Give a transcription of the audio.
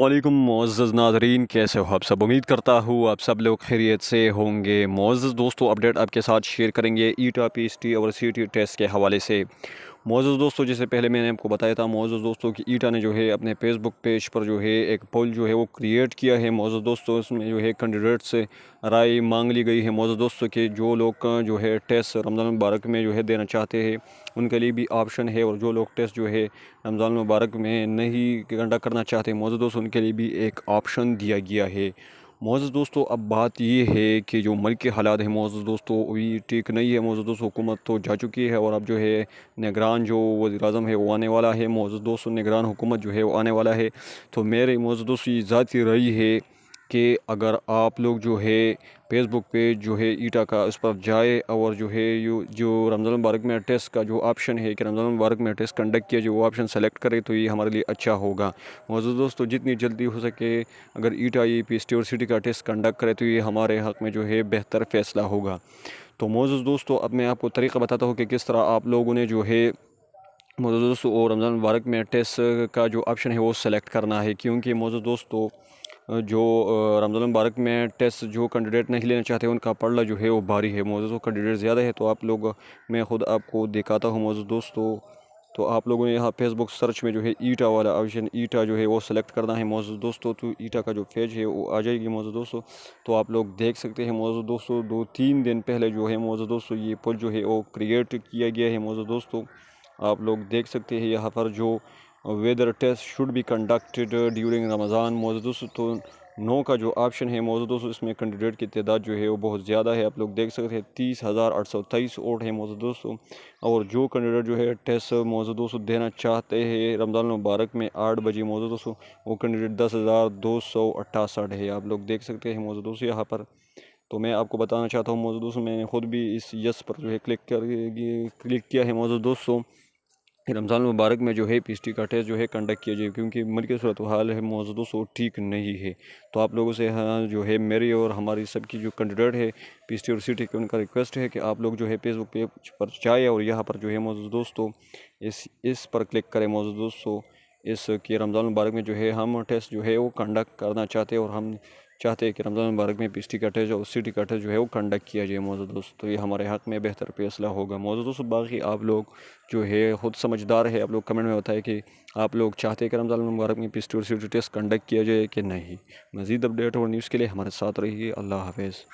वालेकुम मोज़ नाजरीन कैसे हो आप सब उम्मीद करता हूँ आप सब लोग खैरियत से होंगे मोज़ दोस्तों अपडेट आपके साथ शेयर करेंगे ई टी और सी टी टेस्ट के हवाले से मोज़ दोस्तों जैसे पहले मैंने आपको बताया था मोज़ दोस्तों की ईटा ने जो है अपने फेसबुक पेज पर जो है एक पोल जो है वो क्रिएट किया है मोज़ दोस्तों उसमें जो है कैंडिडेट से राय मांग ली गई है मोज़ दोस्तों के जो लोग जो है टेस्ट रमज़ान मुबारक में जो है देना चाहते हैं उनके लिए भी ऑप्शन है और जो लोग टेस्ट जो है रमज़ान मुबारक में नहीं कंडक्ट करना चाहते मौजूद दोस्तों उनके लिए भी एक ऑप्शन दिया गया है मोज़ दोस्तों अब बात यह है कि जो मल के हालात हैं मोज़ दोस्तों अभी ठीक नहीं है मोज़ दोस्तों हुकूमत तो जा चुकी है और अब जो है निगरान जो वजी अजम है वो आने वाला है मोज़ दोस्तों निगरान हुकूमत जो है वो आने वाला है तो मेरे मोज़ दोस्तों ये ज़ाती रही है कि अगर आप लोग जो है फेसबुक पेज जो है ईटा का उस पर जाए और जो है यू जो रमज़ान मुबारक में टेस्ट का जो ऑप्शन है कि रमज़ान मुबारक में टेस्ट कंडक्ट किया जो वो ऑप्शन सेलेक्ट करें तो ये हमारे लिए अच्छा होगा मौजूद दोस्तों जितनी जल्दी हो सके अगर ईटा ई पी सिटी का टेस्ट कंडक्ट करे तो ये हमारे हक में जो है बेहतर फ़ैसला होगा तो मौजूद दोस्तों अब मैं आपको तरीका बताता हूँ कि किस तरह आप लोगों ने जो है मौजूद दोस्तों और रमज़ान मुबारक में टेस्ट का जो ऑप्शन है वो सेलेक्ट करना है क्योंकि मौजूद दोस्तों जो रमज़ान मुबारक में टेस्ट जो कैंडिडेट नहीं लेना चाहते उनका पढ़ला जो है वो भारी है मौजूद कैंडिडेट ज़्यादा है तो आप लोग मैं ख़ुद आपको दिखाता हूँ मौजूद दोस्तों तो आप लोगों ने यहाँ फेसबुक सर्च में जो है ईटा वाला ऑप्शन ईटा जो है वो सेलेक्ट करना है मौजूद दोस्तों तो ईटा का जो पेज है वो आ जाएगी मौजूद दोस्तों तो आप लोग देख सकते हैं मौजूद दोस्तों दो तीन दिन पहले जो है मौजूद दोस्तों ये पुल जो है वो क्रिएट किया गया है मौजूद दोस्तों आप लोग देख सकते हैं यहाँ पर जो whether test should be conducted during Ramzan मौजूद तो नौ का जो ऑप्शन है मौजूद दोस्तों इसमें कैंडिडेट की तदाद जो है वो बहुत ज़्यादा है आप लोग देख सकते हैं तीस हज़ार आठ सौ तेईस वोट है मौजूद दोस्तों और जो कैंडिडेट जो है टेस्ट मौजूद दोस्तों देना चाहते हैं रमज़ान मुबारक में आठ बजे मौजूद दोस्तों वो कैंडिडेट दस हज़ार दो सौ अट्ठासठ है आप लोग देख सकते हैं मौजूद दोस्तों यहाँ पर तो मैं आपको बताना चाहता हूँ मौजूद दोस्तों मैंने ख़ुद भी इस यस पर जो है क्लिक कर क्लिक किया है मौजूद दोस्तों रमज़ान मुबारक में जो है पी एस टी का टेस्ट जो है कंडक्ट किया जाए क्योंकि की सूरत हाल है मौजूद सो ठीक नहीं है तो आप लोगों से हाँ जो है मेरी और हमारी सबकी जो कैंडिडेट है पी एस टी और सी टी की उनका रिक्वेस्ट है कि आप लोग जो है फेसबुक पेज पर जाए और यहाँ पर जो है मौजूद दोस्तों इस इस पर क्लिक करें मौजूद दोस्तों इस कि रमज़ान मुबारक में जो है हम टेस्ट जो है वो कंडक्ट करना चाहते हैं और हम चाहते हैं कि रमज़ान मुबारक में पिछली कटेज और उसी कटेज जो है वो कंडक्ट किया जाए मौजूद दोस्त तो ये हमारे हक़ में बेहतर फैसला होगा मौजूद दोस्त बाकी आप लोग जो है खुद समझदार है आप लोग कमेंट में बताए कि आप लोग चाहते हैं कि रमज़ान मुबारक में पिछली और टेस्ट कंडक्ट किया जाए कि नहीं मज़ीद अपडेट और न्यूज़ के लिए हमारे साथ रहिए अल्लाह हाफिज़